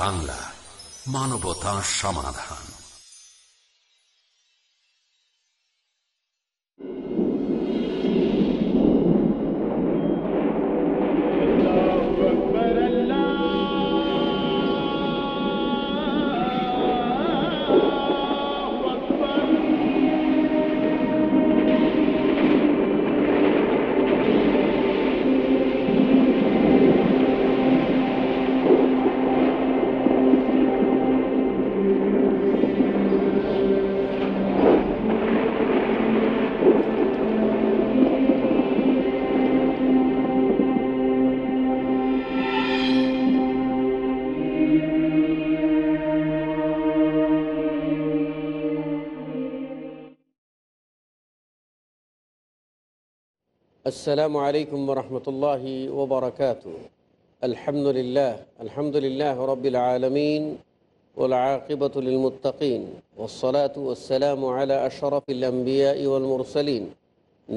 বাংলা মানবতা সমাধান আসসালামু আলাইকুম রহমতুল্লাহি ওবরাকাত আলহামদুলিল্লাহ আলহামদুলিল্লাহ রবিল আলমিন والعاقبة للمتقين والصلاة والسلام على أشرف الأنبياء والمرسلين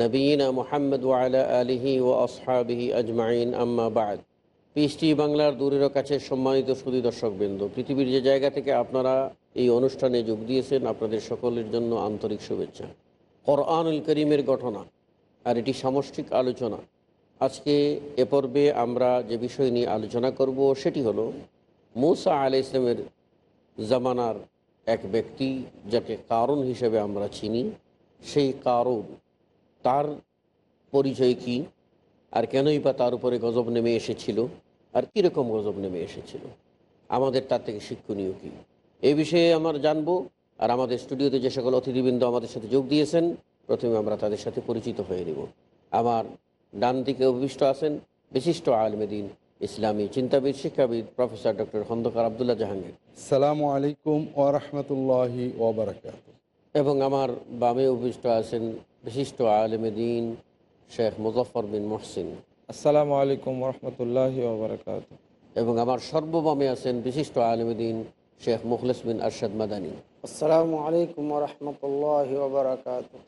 نبينا محمد وعلى আলিহি ও أجمعين আজমাইন আম্মাবাদ পিএসটি বাংলার দূরের কাছে সম্মানিত সুদী দর্শকবৃন্দ পৃথিবীর যে জায়গা থেকে আপনারা এই অনুষ্ঠানে যোগ দিয়েছেন আপনাদের সকলের জন্য আন্তরিক শুভেচ্ছা কোরআনুল করিমের ঘটনা আর এটি সামষ্টিক আলোচনা আজকে এ পর্বে আমরা যে বিষয় নিয়ে আলোচনা করব সেটি হলো মৌসা আল ইসলামের জামানার এক ব্যক্তি যাকে কারণ হিসেবে আমরা চিনি সেই কারণ তার পরিচয় কি আর কেনই বা তার উপরে গজব নেমে এসেছিল আর কীরকম গজব নেমে এসেছিল আমাদের তার থেকে শিক্ষণীয় কী এ বিষয়ে আমার জানবো আর আমাদের স্টুডিওতে যে সকল অতিথিবৃন্দ আমাদের সাথে যোগ দিয়েছেন প্রথমে আমরা তাদের সাথে পরিচিত হয়ে নেব আমার ডান দিকে অভিষ্ট আছেন বিশিষ্ট আলমেদিন ইসলামী চিন্তাবিদ শিক্ষাবিদ প্রফেসর ডক্টর খন্দকার আবদুল্লাহ জাহাঙ্গীর সালামু আলাইকুম ও রহমতুল্লাহি এবং আমার বামে অভিষ্ট আছেন বিশিষ্ট আলমেদিন শেখ মুজফর বিন মোহসিন আসসালামু আলাইকুম রহমতুল্লাহি এবং আমার সর্ববামে আছেন বিশিষ্ট আলমেদিন শেখ মুখলেস বিন আরশাদ মাদানী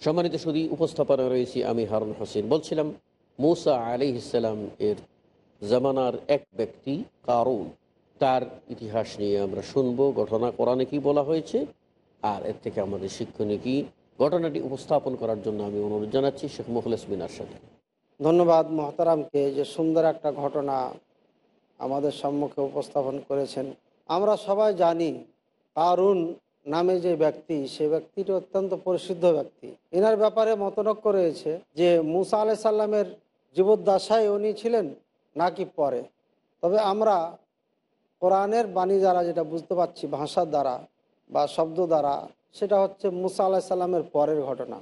সম্মানিত শুধু উপস্থাপনা রয়েছি আমি হারুন হোসেন বলছিলাম মুসা আলী ইসালাম এর জামানার এক ব্যক্তি কারুন তার ইতিহাস নিয়ে আমরা শুনবো ঘটনা করানে কি বলা হয়েছে আর এর থেকে আমাদের শিক্ষণে কি ঘটনাটি উপস্থাপন করার জন্য আমি অনুরোধ জানাচ্ছি শেখ মুখলেস বিন আরশাদ ধন্যবাদ মহতারামকে যে সুন্দর একটা ঘটনা আমাদের সম্মুখে উপস্থাপন করেছেন আমরা সবাই জানি কারুন নামে যে ব্যক্তি সে ব্যক্তিটি অত্যন্ত প্রসিদ্ধ ব্যক্তি এনার ব্যাপারে মতনক্য রয়েছে যে মুসা আলাই সাল্লামের জীবদ্দশায় উনি ছিলেন নাকি পরে তবে আমরা কোরআনের বাণী দ্বারা যেটা বুঝতে পারছি ভাষার দ্বারা বা শব্দ দ্বারা সেটা হচ্ছে মুসা আল্লাহ সাল্লামের পরের ঘটনা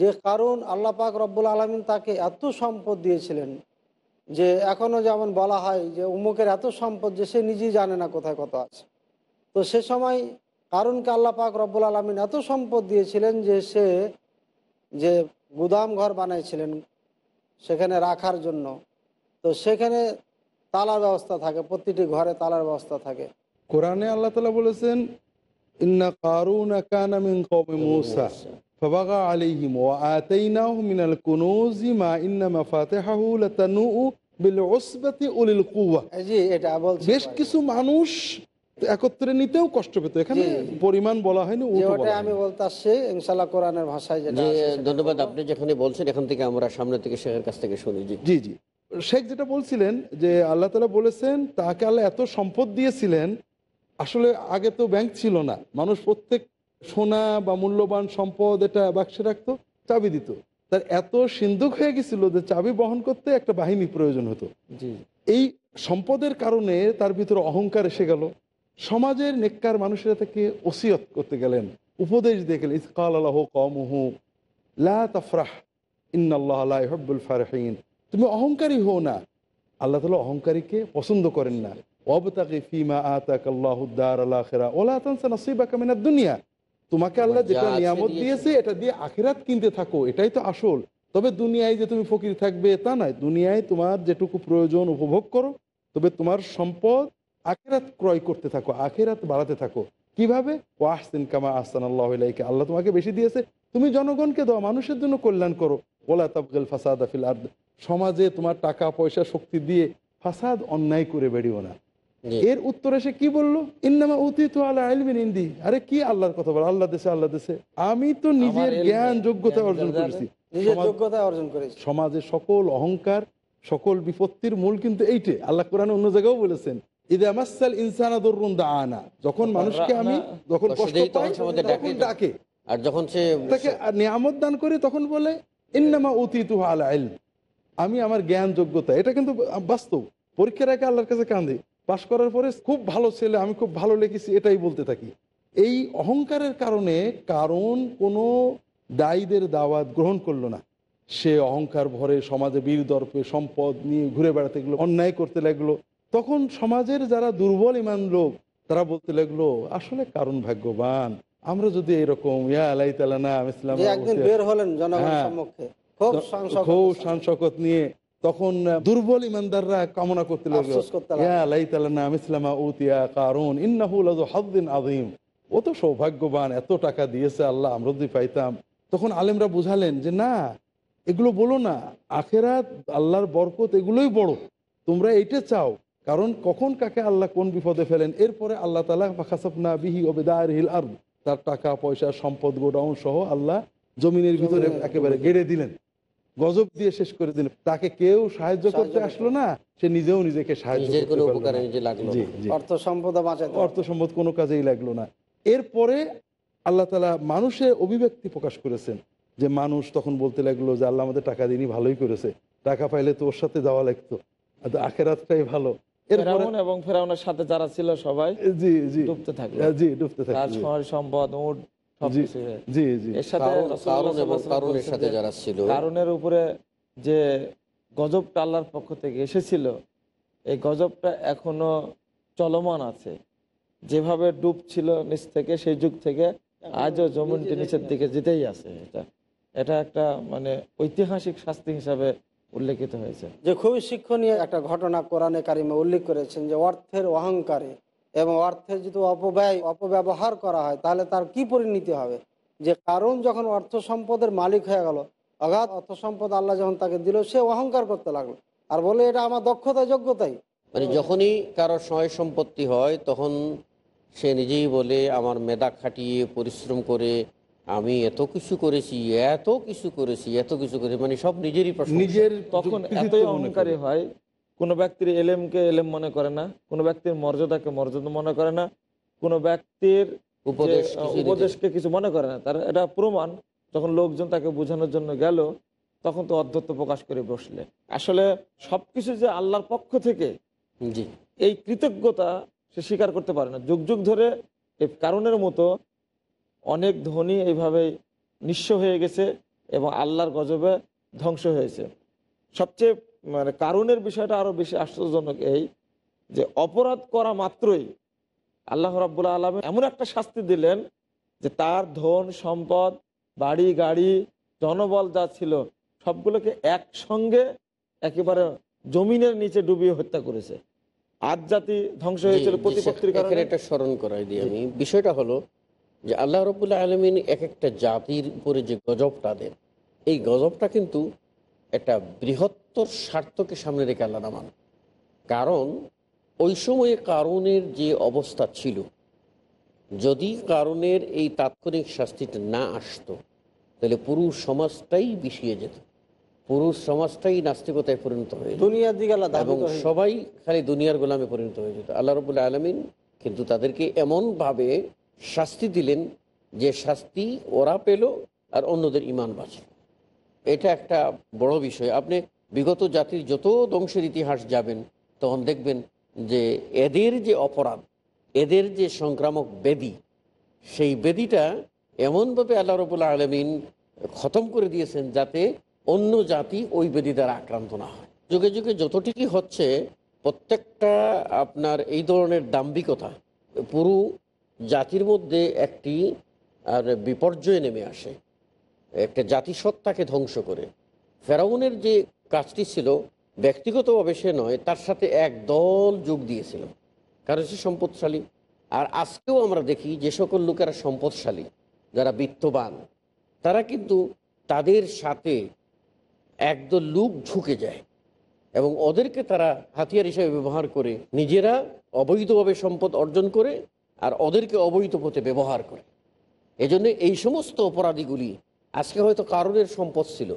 যে কারণ আল্লাপাক রব্বুল আলমিন তাকে এত সম্পদ দিয়েছিলেন যে এখনো যেমন বলা হয় যে উমুকের এত সম্পদ যে সে নিজেই জানে না কোথায় কত আছে তো সে সময় কারণকে আল্লাহ পাক রব্বুল আলমিন এত সম্পদ দিয়েছিলেন যে সে যে গুদাম ঘর বানাইছিলেন সেখানে রাখার জন্য তো সেখানে তালার ব্যবস্থা থাকে প্রতিটি ঘরে তালার ব্যবস্থা থাকে কোরআনে আল্লাহ তালা বলেছেন ইন্না কারুন কানামিন কওমি মূসা فبغى عليهم وآتيناه من الكنوز ما বেশ কিছু মানুষ একত্রে নিতেও কষ্ট পেত এখানে পরিমাণ বলা হয়নি আমি বলতে আসছি ইনশাল্লাহ কোরআনের ভাষায় ধন্যবাদ আপনি যেখানে বলছেন এখান থেকে আমরা সামনে থেকে শেখের কাছ থেকে শুনি জি জি শেখ যেটা বলছিলেন যে আল্লাহ তালা বলেছেন তাকে আল্লাহ এত সম্পদ দিয়েছিলেন আসলে আগে তো ব্যাংক ছিল না মানুষ প্রত্যেক সোনা বা মূল্যবান সম্পদ এটা বাক্সে রাখতো চাবি দিত তার এত সিন্ধুক হয়ে গেছিল যে চাবি বহন করতে একটা বাহিনী প্রয়োজন হতো এই সম্পদের কারণে তার ভিতরে অহংকার এসে গেল সমাজের নেককার মানুষেরা তাকে ওসিয়ত করতে গেলেন উপদেশ দিয়ে গেলেন ইসকাল আলহ কমহু লা তফরাহ ফারহিন তুমি অহংকারী হও না আল্লাহ তালা অহংকারীকে পছন্দ করেন না অবতাকে ফিমা আতাক আল্লাহ উদ্দার আল্লাহ খেরা ওলা তানসা নসিবা কামিনা দুনিয়া তোমাকে আল্লাহ যেটা নিয়ামত দিয়েছে এটা দিয়ে আখেরাত কিনতে থাকো এটাই তো আসল তবে দুনিয়ায় যে তুমি ফকির থাকবে তা নয় দুনিয়ায় তোমার যেটুকু প্রয়োজন উপভোগ করো তবে তোমার সম্পদ আখেরাত ক্রয় করতে থাকো আখেরাত বাড়াতে থাকো কিভাবে ও আসতেন কামা আস্তান আল্লাহ আল্লাহ তোমাকে বেশি দিয়েছে তুমি জনগণকে দাও মানুষের জন্য কল্যাণ করো ওলা তাবগেল ফাসাদ আফিল আর সমাজে তোমার টাকা পয়সা শক্তি দিয়ে ফাসাদ অন্যায় করে বেরিও না এর উত্তরে সে কি বললো ইন্নামা উতিত ইন্দি আরে কি আল্লাহর কথা বল আল্লাহ দেশে আল্লাহ দেশে আমি তো নিজের জ্ঞান যোগ্যতা অর্জন করেছি সমাজে সকল অহংকার সকল বিপত্তির মূল কিন্তু এইটে আল্লাহ কোরআন অন্য জায়গাও বলেছেন আমি আমি আমার জ্ঞান যোগ্যতা এটা কিন্তু বাস্তব পরীক্ষার আগে আল্লাহর কাছে কান্দি পাশ করার পরে খুব ভালো ছেলে আমি খুব ভালো লেগেছি এটাই বলতে থাকি এই অহংকারের কারণে কারণ কোনো দায়ীদের দাওয়াত গ্রহণ করলো না সে অহংকার ভরে সমাজে বীর দর্পে সম্পদ নিয়ে ঘুরে বেড়াতে গেলো অন্যায় করতে লাগলো তখন সমাজের যারা দুর্বল ইমান লোক তারা বলতে লাগলো আসলে কারণ ভাগ্যবান আমরা যদি এরকম ইয়া আলাই তালানা ইসলাম বের হলেন জনগণের হ্যাঁ। নিয়ে তখন দুর্বল ইমানদাররা কামনা করতে লাগলো ও তো সৌভাগ্যবান এত টাকা দিয়েছে আল্লাহ আমরা যদি পাইতাম তখন আলেমরা বুঝালেন যে না এগুলো বলো না আখেরাত আল্লাহর বরকত এগুলোই বড় তোমরা এইটা চাও কারণ কখন কাকে আল্লাহ কোন বিপদে ফেলেন এরপরে আল্লাহ তালা বিহি ওবেদার আর তার টাকা পয়সা সম্পদ গোডাউন সহ আল্লাহ জমিনের ভিতরে একেবারে গেড়ে দিলেন গজব দিয়ে শেষ করে দিল তাকে কেউ সাহায্য করতে আসলো না সে নিজেও নিজেকে সাহায্য অর্থ সম্পদ অর্থ সম্পদ কোনো কাজেই লাগলো না এরপরে আল্লাহ তালা মানুষের অভিব্যক্তি প্রকাশ করেছেন যে মানুষ তখন বলতে লাগলো যে আল্লাহ আমাদের টাকা দিনই ভালোই করেছে টাকা পাইলে তো ওর সাথে যাওয়া লাগতো আখেরাতটাই ভালো এবং ফেরাউনের সাথে যারা ছিল সবাই জি জি ডুবতে থাকে জি ডুবতে থাকলো সম্পদ উঠ কারণের উপরে যে গজবটা আল্লাহর পক্ষ থেকে এসেছিল এই গজবটা এখনো চলমান আছে যেভাবে ডুব ছিল নিচ থেকে সেই যুগ থেকে আজও জমিনটি নিচের দিকে যেতেই আছে এটা এটা একটা মানে ঐতিহাসিক শাস্তি হিসাবে উল্লেখিত হয়েছে যে খুবই শিক্ষণীয় একটা ঘটনা কোরআনে কারিমে উল্লেখ করেছেন যে অর্থের অহংকারে এবং অর্থের যদি অপব্যয় অপব্যবহার করা হয় তাহলে তার কি পরিণতি হবে যে কারণ যখন অর্থ সম্পদের মালিক হয়ে গেল অগাধ অর্থ সম্পদ আল্লাহ যখন তাকে দিল সে অহংকার করতে লাগলো আর বলে এটা আমার দক্ষতা যোগ্যতাই মানে যখনই কারো সয় সম্পত্তি হয় তখন সে নিজেই বলে আমার মেধা খাটিয়ে পরিশ্রম করে আমি এত কিছু করেছি এত কিছু করেছি এত কিছু করেছি মানে সব নিজেরই নিজের তখন এতই অহংকারী হয় কোনো ব্যক্তির এলেমকে এলেম মনে করে না কোনো ব্যক্তির মর্যাদাকে মর্যাদা মনে করে না কোনো ব্যক্তির উপদেশকে কিছু মনে করে না তার এটা প্রমাণ যখন লোকজন তাকে বোঝানোর জন্য গেল তখন তো অধ্যত্ব প্রকাশ করে বসলে আসলে সবকিছু যে আল্লাহর পক্ষ থেকে জি এই কৃতজ্ঞতা সে স্বীকার করতে পারে না যুগ যুগ ধরে এই কারণের মতো অনেক ধনী এইভাবে নিঃস্ব হয়ে গেছে এবং আল্লাহর গজবে ধ্বংস হয়েছে সবচেয়ে মানে কারণের বিষয়টা আরও বেশি আশ্চর্যজনক এই যে অপরাধ করা মাত্রই আল্লাহ রাবুল্লাহ আলম এমন একটা শাস্তি দিলেন যে তার ধন সম্পদ বাড়ি গাড়ি জনবল যা ছিল সবগুলোকে একসঙ্গে একেবারে জমিনের নিচে ডুবিয়ে হত্যা করেছে আজ জাতি ধ্বংস হয়েছিল প্রতিপত্তির স্মরণ করাই দিই আমি বিষয়টা হলো যে আল্লাহ রবুল্লাহ আলমিন এক একটা জাতির উপরে যে গজবটা দেন এই গজবটা কিন্তু একটা বৃহৎ উত্তর স্বার্থকে সামনে রেখে আল্লাহ নামান কারণ ওই সময়ে কারণের যে অবস্থা ছিল যদি কারণের এই তাৎক্ষণিক শাস্তিটা না আসতো তাহলে পুরুষ সমাজটাই বিষিয়ে যেত পুরুষ সমাজটাই নাস্তিকতায় পরিণত হয়ে দুনিয়ার দিকে এবং সবাই খালি দুনিয়ার গোলামে পরিণত হয়ে যেত আল্লাহ রবুল্লা আলমিন কিন্তু তাদেরকে এমনভাবে শাস্তি দিলেন যে শাস্তি ওরা পেল আর অন্যদের ইমান বাঁচল এটা একটা বড় বিষয় আপনি বিগত জাতির যত ধ্বংসের ইতিহাস যাবেন তখন দেখবেন যে এদের যে অপরাধ এদের যে সংক্রামক বেদি সেই বেদিটা এমনভাবে আল্লাহ রবুল্লা আলমিন খতম করে দিয়েছেন যাতে অন্য জাতি ওই বেদি দ্বারা আক্রান্ত না হয় যুগে যুগে যতটুকুই হচ্ছে প্রত্যেকটা আপনার এই ধরনের দাম্ভিকতা পুরো জাতির মধ্যে একটি আর বিপর্যয় নেমে আসে একটা জাতিসত্তাকে ধ্বংস করে ফেরাউনের যে কাজটি ছিল ব্যক্তিগতভাবে সে নয় তার সাথে এক দল যোগ দিয়েছিল কারণ সে সম্পদশালী আর আজকেও আমরা দেখি যে সকল লোকেরা সম্পদশালী যারা বিত্তবান তারা কিন্তু তাদের সাথে একদল লোক ঝুঁকে যায় এবং ওদেরকে তারা হাতিয়ার হিসেবে ব্যবহার করে নিজেরা অবৈধভাবে সম্পদ অর্জন করে আর ওদেরকে অবৈধ পথে ব্যবহার করে এজন্য এই সমস্ত অপরাধীগুলি আজকে হয়তো কারণের সম্পদ ছিল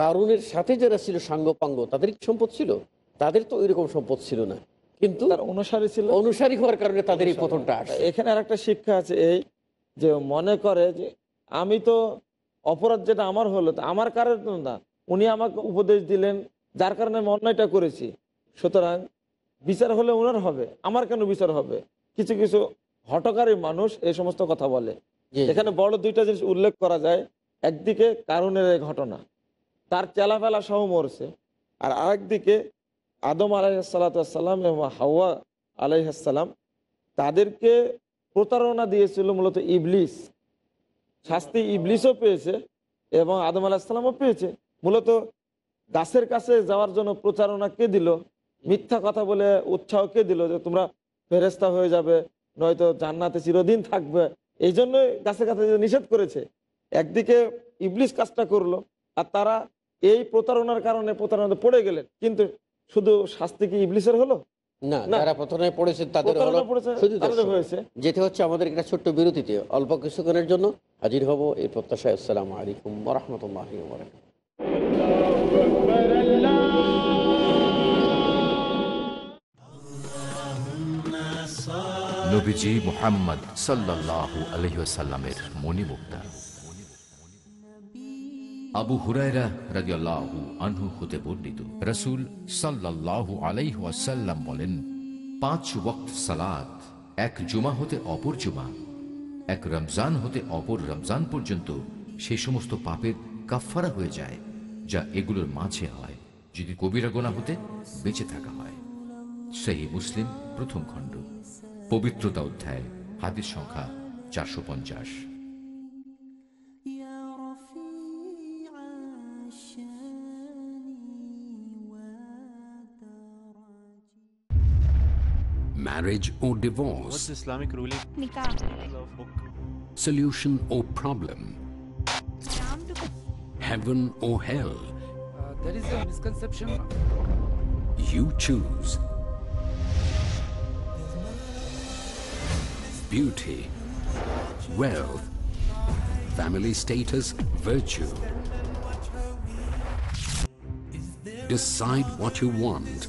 কারুনের সাথে যারা ছিল সাঙ্গপাঙ্গ তাদের সম্পদ ছিল তাদের তো ওইরকম সম্পদ ছিল না কিন্তু অনুসারী ছিল অনুসারী হওয়ার কারণে তাদের এই প্রথমটা আসে এখানে আর একটা শিক্ষা আছে এই যে মনে করে যে আমি তো অপরাধ যেটা আমার হলো আমার কারণ না উনি আমাকে উপদেশ দিলেন যার কারণে আমি অন্যায়টা করেছি সুতরাং বিচার হলে ওনার হবে আমার কেন বিচার হবে কিছু কিছু হটকারী মানুষ এই সমস্ত কথা বলে এখানে বড় দুইটা জিনিস উল্লেখ করা যায় একদিকে কারণের ঘটনা তার চেলাফেলা সহ মরছে আর আরেকদিকে আদম আলাইসাল্লাম এবং হাওয়া আলাইহাসাল্লাম তাদেরকে প্রতারণা দিয়েছিল মূলত ইবলিস শাস্তি ইবলিসও পেয়েছে এবং আদম আলাইসাল্লামও পেয়েছে মূলত গাছের কাছে যাওয়ার জন্য প্রচারণা কে দিল মিথ্যা কথা বলে উৎসাহ কে দিল যে তোমরা ফেরেস্তা হয়ে যাবে নয়তো জান্নাতে চিরদিন থাকবে এই জন্যই গাছের কাছে নিষেধ করেছে একদিকে ইবলিশ কাজটা করলো আর তারা এই প্রতারণার কারণে প্রতারণা পড়ে গেলেন কিন্তু শুধু শাস্তি কি ইবলিসের হলো না যারা যেতে হচ্ছে আমাদের একটা ছোট্ট বিরতিতে অল্প কিছুক্ষণের জন্য হাজির হব এই প্রত্যাশায় আসসালামু আলাইকুম রহমতুল্লাহ নবীজি মোহাম্মদ সাল্লাহ আলহিহাসাল্লামের আবু হুরায়রা আল্লাহ আনহু হতে বর্ণিত রসুল সাল্লাহু আলাইহাল্লাম বলেন পাঁচ ওক্ত সালাত এক জুমা হতে অপর জুমা এক রমজান হতে অপর রমজান পর্যন্ত সেই সমস্ত পাপের কাফারা হয়ে যায় যা এগুলোর মাঝে হয় যদি কবিরা গোনা হতে বেঁচে থাকা হয় সেই মুসলিম প্রথম খণ্ড পবিত্রতা অধ্যায় হাতের সংখ্যা চারশো পঞ্চাশ marriage or divorce, What's Islamic ruling? solution or problem, heaven or hell. Uh, there is a misconception. You choose beauty, wealth, family status, virtue. Decide what you want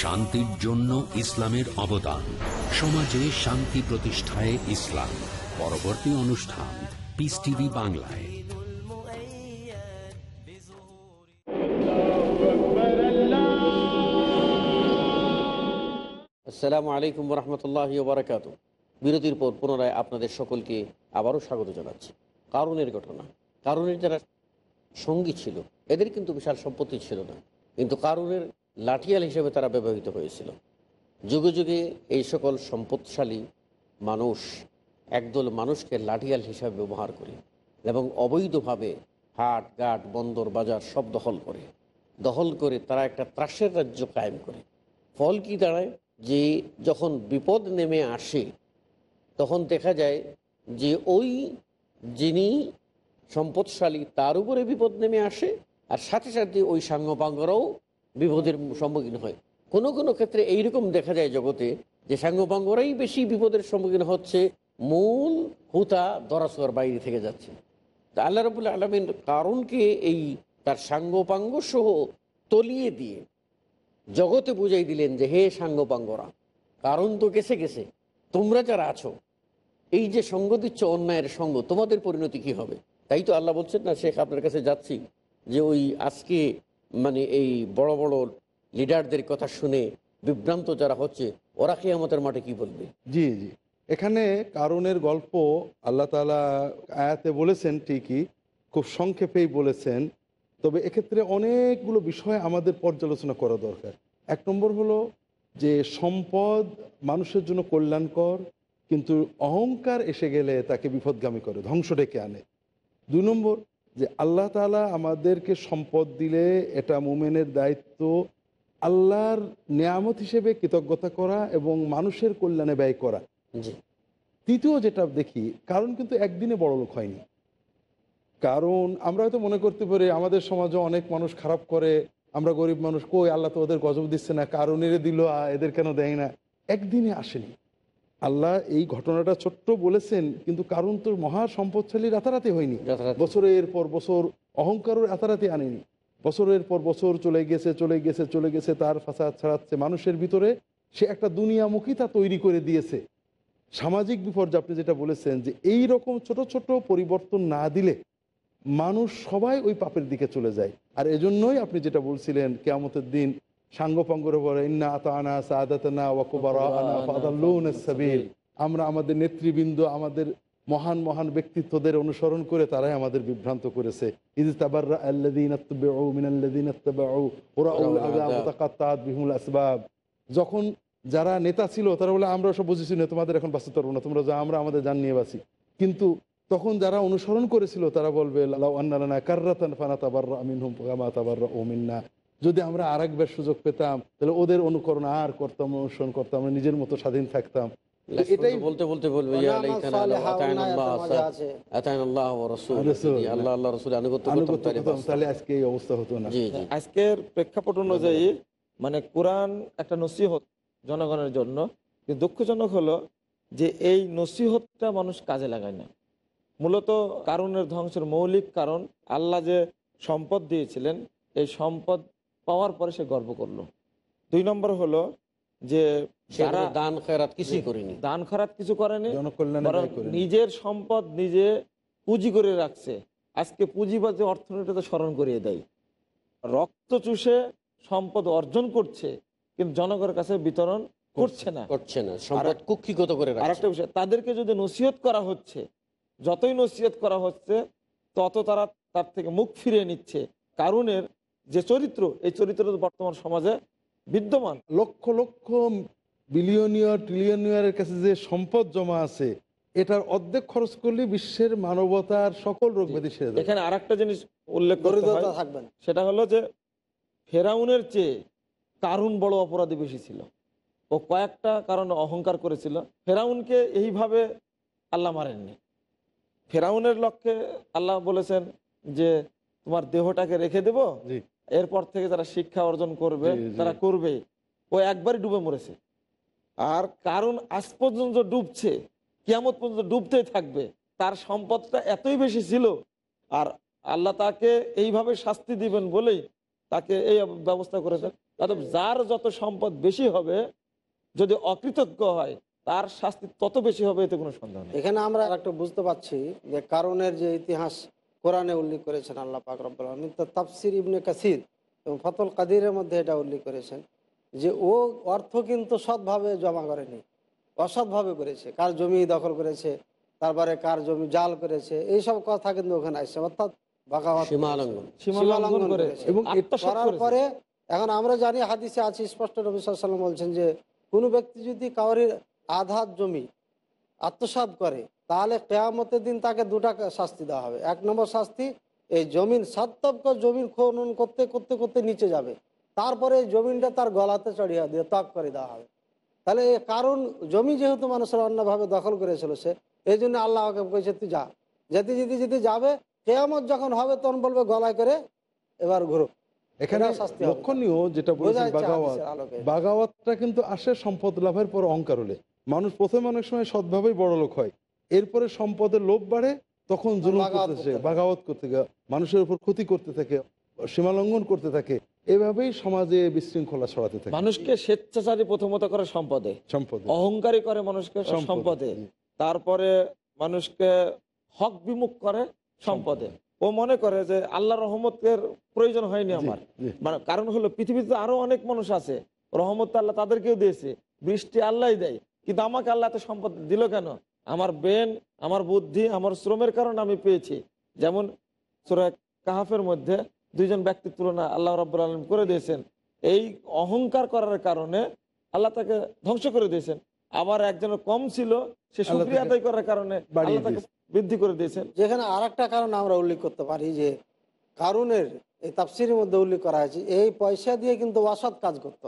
শান্তির জন্য ইসলামের অবদান সমাজে শান্তি প্রতিষ্ঠায় ইসলাম পরবর্তী অনুষ্ঠান পিস টিভি বাংলায় আসসালামু আলাইকুম রহমতুল্লাহ বারাকাত বিরতির পর পুনরায় আপনাদের সকলকে আবারও স্বাগত জানাচ্ছি কারণের ঘটনা কারণের যারা সঙ্গী ছিল এদের কিন্তু বিশাল সম্পত্তি ছিল না কিন্তু কারণের লাঠিয়াল হিসেবে তারা ব্যবহৃত হয়েছিল যুগে যুগে এই সকল সম্পদশালী মানুষ একদল মানুষকে লাঠিয়াল হিসাবে ব্যবহার করে এবং অবৈধভাবে হাট ঘাট বন্দর বাজার সব দখল করে দখল করে তারা একটা ত্রাসের রাজ্য কায়েম করে ফল কি দাঁড়ায় যে যখন বিপদ নেমে আসে তখন দেখা যায় যে ওই যিনি সম্পদশালী তার উপরে বিপদ নেমে আসে আর সাথে সাথে ওই সাঙ্গপাঙ্গরাও বিপদের সম্মুখীন হয় কোনো কোনো ক্ষেত্রে এইরকম দেখা যায় জগতে যে সাঙ্গপাঙ্গরাই বেশি বিপদের সম্মুখীন হচ্ছে মূল হুতা দরাসর বাইরে থেকে যাচ্ছে তা আল্লাহ রবুল আলমের কারণকে এই তার সাঙ্গপাঙ্গ সহ তলিয়ে দিয়ে জগতে বুঝাই দিলেন যে হে সাঙ্গপাঙ্গরা কারণ তো গেছে গেছে তোমরা যারা আছো এই যে সঙ্গ দিচ্ছ অন্যায়ের সঙ্গ তোমাদের পরিণতি কি হবে তাই তো আল্লাহ বলছেন না শেখ আপনার কাছে যাচ্ছি যে ওই আজকে মানে এই বড় বড় লিডারদের কথা শুনে বিভ্রান্ত যারা হচ্ছে ওরা কি আমাদের মাঠে কি বলবে জি জি এখানে কারণের গল্প আল্লাহ তালা আয়াতে বলেছেন ঠিকই খুব সংক্ষেপেই বলেছেন তবে এক্ষেত্রে অনেকগুলো বিষয় আমাদের পর্যালোচনা করা দরকার এক নম্বর হলো যে সম্পদ মানুষের জন্য কল্যাণকর কিন্তু অহংকার এসে গেলে তাকে বিপদগামী করে ধ্বংস ডেকে আনে দুই নম্বর যে আল্লাহ তালা আমাদেরকে সম্পদ দিলে এটা মোমেনের দায়িত্ব আল্লাহর নিয়ামত হিসেবে কৃতজ্ঞতা করা এবং মানুষের কল্যাণে ব্যয় করা তৃতীয় যেটা দেখি কারণ কিন্তু একদিনে বড় লোক হয়নি কারণ আমরা হয়তো মনে করতে পারি আমাদের সমাজে অনেক মানুষ খারাপ করে আমরা গরিব মানুষ কই আল্লাহ তো ওদের গজব দিচ্ছে না কারণ এরে দিল এদের কেন দেয় না একদিনে আসেনি আল্লাহ এই ঘটনাটা ছোট্ট বলেছেন কিন্তু কারণ তো মহা সম্পদশালী রাতারাতি হয়নি বছরের পর বছর অহংকারও রাতারাতি আনেনি বছরের পর বছর চলে গেছে চলে গেছে চলে গেছে তার ফাঁসাদ ছাড়াচ্ছে মানুষের ভিতরে সে একটা দুনিয়ামুখী তা তৈরি করে দিয়েছে সামাজিক বিপর্যয় আপনি যেটা বলেছেন যে এই রকম ছোট ছোট পরিবর্তন না দিলে মানুষ সবাই ওই পাপের দিকে চলে যায় আর এজন্যই আপনি যেটা বলছিলেন কেয়ামতের দিন ইন্না আতানা সাদাতনা আমরা আমাদের নেতৃবৃন্দ আমাদের মহান মহান ব্যক্তিত্বদের অনুসরণ করে তারাই আমাদের বিভ্রান্ত করেছে যখন যারা নেতা ছিল তারা বলে আমরা সব বুঝেছি না তোমাদের এখন বাস্তব না তোমরা যা আমরা আমাদের জান নিয়ে বাসি কিন্তু তখন যারা অনুসরণ করেছিল তারা বলবে আল্লাহ আন্না কার্রাতান ফানা ও মিন্না যদি আমরা আর একবার সুযোগ পেতাম তাহলে ওদের অনুকরণ আর করতাম অনুসরণ করতাম আমরা নিজের মতো স্বাধীন থাকতাম এটাই বলতে বলতে হ্যাঁ, আজকের প্রেক্ষাপট অনুযায়ী মানে কোরআন একটা নসিহত জনগণের জন্য দুঃখজনক হলো যে এই নসিহতটা মানুষ কাজে লাগায় না মূলত কারণের ধ্বংসের মৌলিক কারণ আল্লাহ যে সম্পদ দিয়েছিলেন এই সম্পদ পাওয়ার পরে সে গর্ব করলো দুই নম্বর হলো যে যারা দান খেরাত কিছুই করেনি দান খেরাত কিছু করেনি নিজের সম্পদ নিজে পুঁজি করে রাখছে আজকে পুঁজিবাজি অর্থনীতি স্মরণ করিয়ে দেয় রক্ত চুষে সম্পদ অর্জন করছে কিন্তু জনগণের কাছে বিতরণ করছে না করছে না কুক্ষিগত করে তাদেরকে যদি নসিহত করা হচ্ছে যতই নসিহত করা হচ্ছে তত তারা তার থেকে মুখ ফিরিয়ে নিচ্ছে কারণের যে চরিত্র এই চরিত্র বর্তমান সমাজে বিদ্যমান লক্ষ লক্ষ বিলিয়নিয়ার ট্রিলিয়নিয়ারের কাছে যে সম্পদ জমা আছে এটার অর্ধেক খরচ করলে বিশ্বের মানবতার সকল রোগ ব্যাধি সেরে এখানে আর একটা জিনিস উল্লেখ থাকবে সেটা হলো যে ফেরাউনের চেয়ে কারুন বড় অপরাধী বেশি ছিল ও কয়েকটা কারণে অহংকার করেছিল ফেরাউনকে এইভাবে আল্লাহ মারেননি ফেরাউনের লক্ষ্যে আল্লাহ বলেছেন যে তোমার দেহটাকে রেখে দেব এরপর থেকে যারা শিক্ষা অর্জন করবে তারা করবে ও একবারই ডুবে মরেছে আর কারণ আজ পর্যন্ত ডুবছে কেমন পর্যন্ত ডুবতেই থাকবে তার সম্পদটা এতই বেশি ছিল আর আল্লাহ তাকে এইভাবে শাস্তি দিবেন বলেই তাকে এই ব্যবস্থা করেছেন অর্থাৎ যার যত সম্পদ বেশি হবে যদি অকৃতজ্ঞ হয় তার শাস্তি তত বেশি হবে এতে কোনো সন্দেহ এখানে আমরা একটা বুঝতে পারছি যে কারণের যে ইতিহাস কোরআনে উল্লেখ করেছেন আল্লাহ পাক রব্বুল আলমিন তো তাফসির ইবনে কাসির এবং ফতল কাদিরের মধ্যে এটা উল্লেখ করেছেন যে ও অর্থ কিন্তু সৎভাবে জমা করেনি অসৎভাবে করেছে কার জমি দখল করেছে তারপরে কার জমি জাল করেছে এইসব কথা কিন্তু ওখানে আসছে অর্থাৎ এখন আমরা জানি হাদিসে আছি স্পষ্ট নবী সাল্লাম বলছেন যে কোনো ব্যক্তি যদি কাউরির আধার জমি আত্মসাত করে তাহলে কেয়ামতের দিন তাকে দুটা শাস্তি দেওয়া হবে এক নম্বর শাস্তি এই জমিন সাততবক জমিন খনন করতে করতে করতে নিচে যাবে তারপরে এই জমিনটা তার গলাতে চড়িয়ে দিয়ে তক করে দেওয়া হবে তাহলে কারণ জমি যেহেতু মানুষের অন্যভাবে দখল করেছিল সে এই জন্য আল্লাহকে কইছে তুই যা যেতে যেতে যেতে যাবে কেয়ামত যখন হবে তখন বলবে গলায় করে এবার ঘুরো এখানে লক্ষণীয় যেটা বলেছেন বাগাওয়াত বাগাওয়াতটা কিন্তু আসে সম্পদ লাভের পর অহংকার হলে মানুষ প্রথমে অনেক সময় সৎভাবেই বড় লোক হয় এরপরে সম্পদের লোভ বাড়ে তখন জুলুম করতেছে বাগাওয়াত করতে মানুষের উপর ক্ষতি করতে থাকে সীমালঙ্ঘন করতে থাকে এভাবেই সমাজে বিশৃঙ্খলা ছড়াতে থাকে মানুষকে স্বেচ্ছাচারী প্রথমত করে সম্পদে সম্পদে অহংকারী করে মানুষকে সম্পদে তারপরে মানুষকে হক বিমুখ করে সম্পদে ও মনে করে যে আল্লাহ রহমতের প্রয়োজন হয়নি আমার মানে কারণ হলো পৃথিবীতে আরো অনেক মানুষ আছে রহমত আল্লাহ তাদেরকেও দিয়েছে বৃষ্টি আল্লাহ দেয় কিন্তু আমাকে আল্লাহ এত সম্পদ দিল কেন আমার ব্রেন আমার বুদ্ধি আমার শ্রমের কারণে আমি পেয়েছি যেমন সুরায় কাহাফের মধ্যে দুইজন ব্যক্তির তুলনা আল্লাহ রাবুল আলম করে দিয়েছেন এই অহংকার করার কারণে আল্লাহ তাকে ধ্বংস করে দিয়েছেন আবার একজনের কম ছিল সে সুক্রিয়া আদায় করার কারণে বৃদ্ধি করে দিয়েছেন যেখানে আর একটা কারণ আমরা উল্লেখ করতে পারি যে কারণের এই তাপসির মধ্যে উল্লেখ করা হয়েছে এই পয়সা দিয়ে কিন্তু অসৎ কাজ করত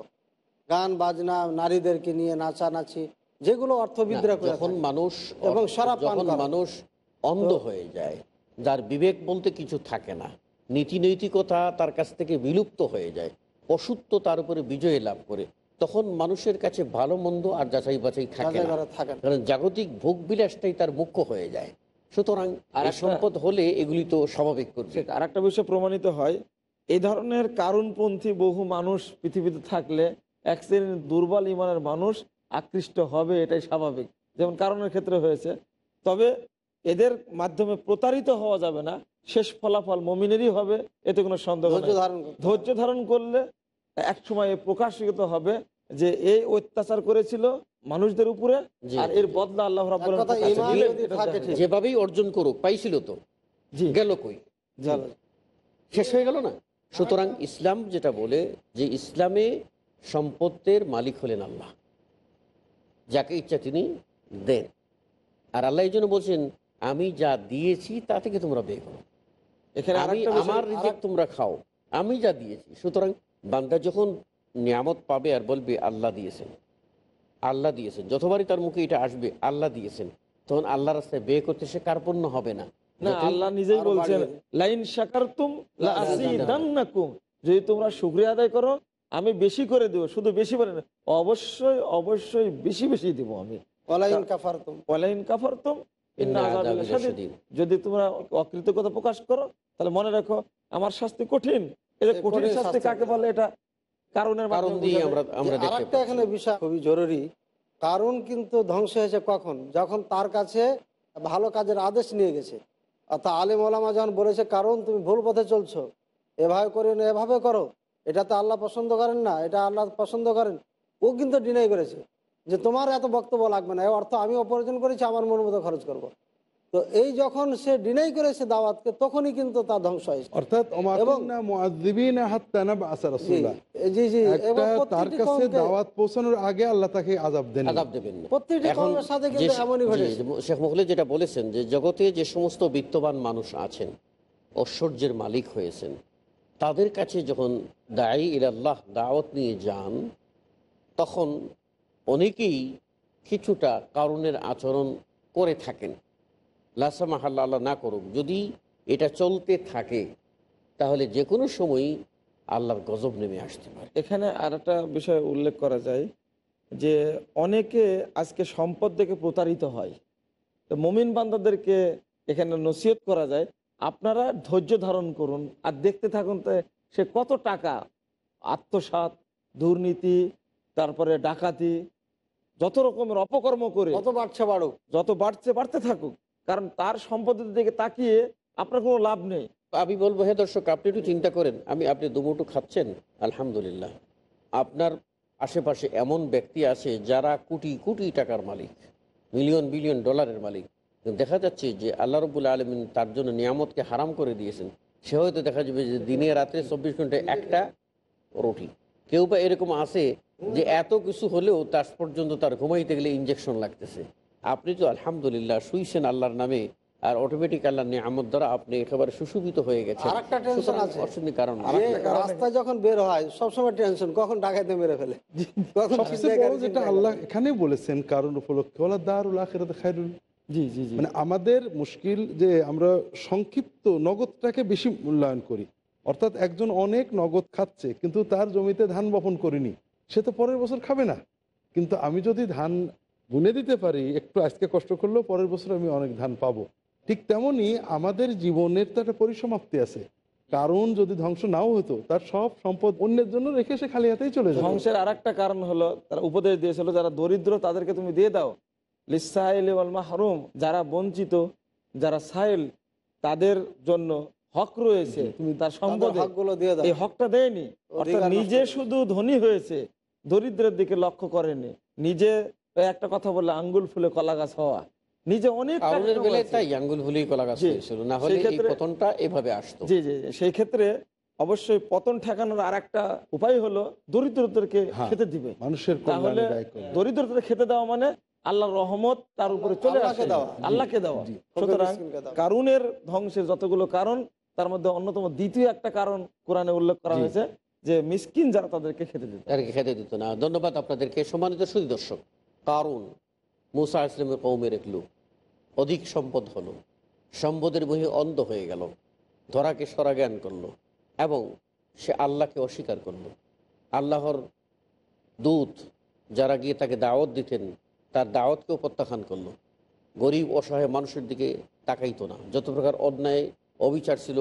গান বাজনা নারীদেরকে নিয়ে নাচানাচি যেগুলো অর্থবিদ্রা যখন মানুষ এবং সারা যখন মানুষ অন্ধ হয়ে যায় যার বিবেক বলতে কিছু থাকে না নীতি নৈতিকতা তার কাছ থেকে বিলুপ্ত হয়ে যায় অসুত্ব তার উপরে বিজয় লাভ করে তখন মানুষের কাছে ভালো মন্দ আর যাচাই বাছাই থাকে কারণ জাগতিক ভোগ বিলাসটাই তার মুখ্য হয়ে যায় সুতরাং আর সম্পদ হলে এগুলি তো স্বাভাবিক করছে আর একটা বিষয় প্রমাণিত হয় এই ধরনের কারণপন্থী বহু মানুষ পৃথিবীতে থাকলে এক শ্রেণীর দুর্বল ইমানের মানুষ আকৃষ্ট হবে এটাই স্বাভাবিক যেমন কারণের ক্ষেত্রে হয়েছে তবে এদের মাধ্যমে প্রতারিত হওয়া যাবে না শেষ ফলাফল মমিনেরই হবে এতে কোনো সন্দেহ ধৈর্য ধারণ করলে এক সময় প্রকাশিত হবে যে এই অত্যাচার করেছিল মানুষদের উপরে আর এর বদলা আল্লাহ যেভাবেই অর্জন করুক পাইছিল তো গেল কই শেষ হয়ে গেল না সুতরাং ইসলাম যেটা বলে যে ইসলামে সম্পত্তের মালিক হলেন আল্লাহ যাকে ইচ্ছা তিনি দেন আর আল্লাহ এই জন্য বলছেন আমি যা দিয়েছি তা থেকে তোমরা বের এখানে আমি আমার রিজেক্ট তোমরা খাও আমি যা দিয়েছি সুতরাং বান্দা যখন নিয়ামত পাবে আর বলবে আল্লাহ দিয়েছেন আল্লাহ দিয়েছেন যতবারই তার মুখে এটা আসবে আল্লাহ দিয়েছেন তখন আল্লাহ রাস্তায় বিয়ে করতে সে কার্পণ্য হবে না আল্লাহ নিজেই বলছেন যদি তোমরা শুক্রিয়া আদায় করো আমি বেশি করে দেবো শুধু বেশি করে না অবশ্যই অবশ্যই বেশি বেশি দেব আমি যদি তোমরা অকৃতজ্ঞতা প্রকাশ করো তাহলে মনে রাখো আমার শাস্তি কঠিন এটা কঠিন শাস্তি কাকে বলে এটা কারণের একটা এখানে বিষয় খুবই জরুরি কারণ কিন্তু ধ্বংস হয়েছে কখন যখন তার কাছে ভালো কাজের আদেশ নিয়ে গেছে অর্থাৎ আলিম ওলামা যখন বলেছে কারণ তুমি ভুল পথে চলছো এভাবে করিও না এভাবে করো এটা তো আল্লাহ পছন্দ করেন না এটা আল্লাহ পছন্দ করেন ও কিন্তু ডিনাই করেছে যে তোমার এত বক্তব্য লাগবে না এ অর্থ আমি অপার্জন করেছি আমার মন মতো খরচ করবো তো এই যখন সে ডিনাই করেছে দাওয়াতকে তখনই কিন্তু তা ধ্বংস হয়েছে অর্থাৎ তার কাছে দাওয়াত পৌঁছানোর আগে আল্লাহ তাকে আজাব দেন আজাব দেবেন সাথে শেখ যেটা বলেছেন যে জগতে যে সমস্ত বিত্তবান মানুষ আছেন ঐশ্বর্যের মালিক হয়েছেন তাদের কাছে যখন দায়ী ইরাল্লাহ দাওয়াত নিয়ে যান তখন অনেকেই কিছুটা কারণের আচরণ করে থাকেন লাসা মাহাল্লা না করুক যদি এটা চলতে থাকে তাহলে যে কোনো সময়ই আল্লাহর গজব নেমে আসতে পারে এখানে আর একটা বিষয় উল্লেখ করা যায় যে অনেকে আজকে সম্পদ দেখে প্রতারিত হয় তো মমিন বান্দাদেরকে এখানে নসিহত করা যায় আপনারা ধৈর্য ধারণ করুন আর দেখতে থাকুন তো সে কত টাকা আত্মসাত দুর্নীতি তারপরে ডাকাতি যত রকমের অপকর্ম করে যত বাড়ছে বাড়ুক যত বাড়ছে বাড়তে থাকুক কারণ তার সম্পদের দিকে তাকিয়ে আপনার কোনো লাভ নেই আমি বলবো হ্যাঁ দর্শক আপনি একটু চিন্তা করেন আমি আপনি দুমুটু খাচ্ছেন আলহামদুলিল্লাহ আপনার আশেপাশে এমন ব্যক্তি আছে যারা কোটি কোটি টাকার মালিক মিলিয়ন বিলিয়ন ডলারের মালিক দেখা যাচ্ছে যে আল্লাহ রবুল্লা আলমিন তার জন্য নিয়ামতকে হারাম করে দিয়েছেন সে হয়তো দেখা যাবে যে দিনে রাত্রে চব্বিশ ঘন্টায় একটা রুটি কেউ বা এরকম আছে যে এত কিছু হলেও তার পর্যন্ত তার ঘুমাইতে গেলে ইঞ্জেকশন লাগতেছে আপনি তো আলহামদুলিল্লাহ শুইছেন আল্লাহর নামে আর অটোমেটিক আল্লাহ নিয়ামত দ্বারা আপনি একেবারে সুশোভিত হয়ে গেছে কারণ রাস্তায় যখন বের হয় সবসময় টেনশন কখন ডাকাইতে মেরে ফেলে আল্লাহ এখানে বলেছেন কারণ উপলক্ষে জি জি মানে আমাদের মুশকিল যে আমরা সংক্ষিপ্ত নগদটাকে বেশি মূল্যায়ন করি অর্থাৎ একজন অনেক নগদ খাচ্ছে কিন্তু তার জমিতে ধান বপন করিনি সে তো পরের বছর খাবে না কিন্তু আমি যদি ধান বুনে দিতে পারি একটু আজকে কষ্ট করলেও পরের বছর আমি অনেক ধান পাবো ঠিক তেমনই আমাদের জীবনের তো একটা পরিসমাপ্তি আছে কারণ যদি ধ্বংস নাও হতো তার সব সম্পদ অন্যের জন্য রেখে সে খালি হাতেই চলে যায় ধ্বংসের আর একটা কারণ হলো তারা উপদেশ দিয়েছিল যারা দরিদ্র তাদেরকে তুমি দিয়ে দাও লিসাইল মাহরুম যারা বঞ্চিত যারা সাইল তাদের জন্য হক রয়েছে তার সম্পদ এই হকটা দেয়নি অর্থাৎ নিজে শুধু ধনী হয়েছে দরিদ্রের দিকে লক্ষ্য করেনি নিজে একটা কথা বললে আঙ্গুল ফুলে কলা গাছ হওয়া নিজে অনেক সেই ক্ষেত্রে অবশ্যই পতন ঠেকানোর আর একটা উপায় হলো দরিদ্রদেরকে হ্যাঁ, খেতে দিবে মানুষের তাহলে দরিদ্রদের খেতে দেওয়া মানে আল্লাহর রহমত তার উপরে চলে আসে আল্লাহকে দেওয়া সুতরাং কারণের ধ্বংসের যতগুলো কারণ তার মধ্যে অন্যতম দ্বিতীয় একটা কারণ কোরআনে উল্লেখ করা হয়েছে যে মিসকিন যারা তাদেরকে খেতে দিত তাদেরকে খেতে দিত না ধন্যবাদ আপনাদেরকে সম্মানিত সুদী দর্শক কারণ মুসা ইসলামের কৌমের এক অধিক সম্পদ হলো সম্পদের বহি অন্ধ হয়ে গেল ধরাকে জ্ঞান করলো এবং সে আল্লাহকে অস্বীকার করলো আল্লাহর দূত যারা গিয়ে তাকে দাওয়াত দিতেন তার দাওয়াতকেও প্রত্যাখ্যান করলো গরিব অসহায় মানুষের দিকে তাকাইতো না যত প্রকার অন্যায় অবিচার ছিল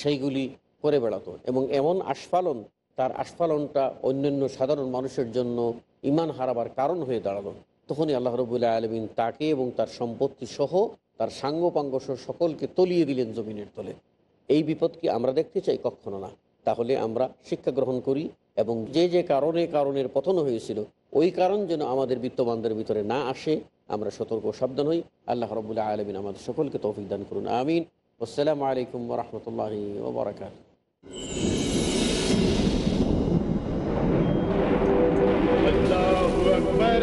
সেইগুলি করে বেড়াতো এবং এমন আস্ফালন তার আস্ফালনটা অন্যান্য সাধারণ মানুষের জন্য ইমান হারাবার কারণ হয়ে দাঁড়ালো তখনই আল্লাহ রবুল্লাহ আলমিন তাকে এবং তার সম্পত্তি সহ তার সাঙ্গপাঙ্গ সকলকে তলিয়ে দিলেন জমিনের তলে এই বিপদ কি আমরা দেখতে চাই কখনো না তাহলে আমরা শিক্ষা গ্রহণ করি এবং যে যে কারণে কারণের পতন হয়েছিল ওই কারণ যেন আমাদের বিত্তবানদের ভিতরে না আসে আমরা সতর্ক সাবধান হই আল্লাহ রবুল্লাহ আলমিন আমাদের সকলকে তৌফিক দান করুন আমিন আসসালামু আলাইকুম রহমতুল্লাহি ওবরাকাত أكبر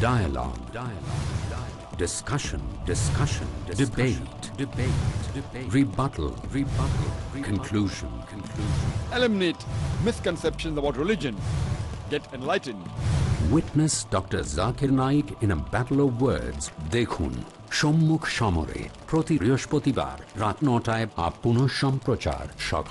Dialogue. Dialogue. Dialogue. Discussion. Discussion. Discussion. Debate. Debate. Debate. Rebuttal. Rebuttal. Rebuttal. Conclusion. Conclusion. Eliminate misconceptions about religion. Get enlightened. Witness Dr. Zakir Naik in a battle of words. Dekhun. সম্মুখ সমরে প্রতি বৃহস্পতিবার রাত নটায় আপ পুনঃ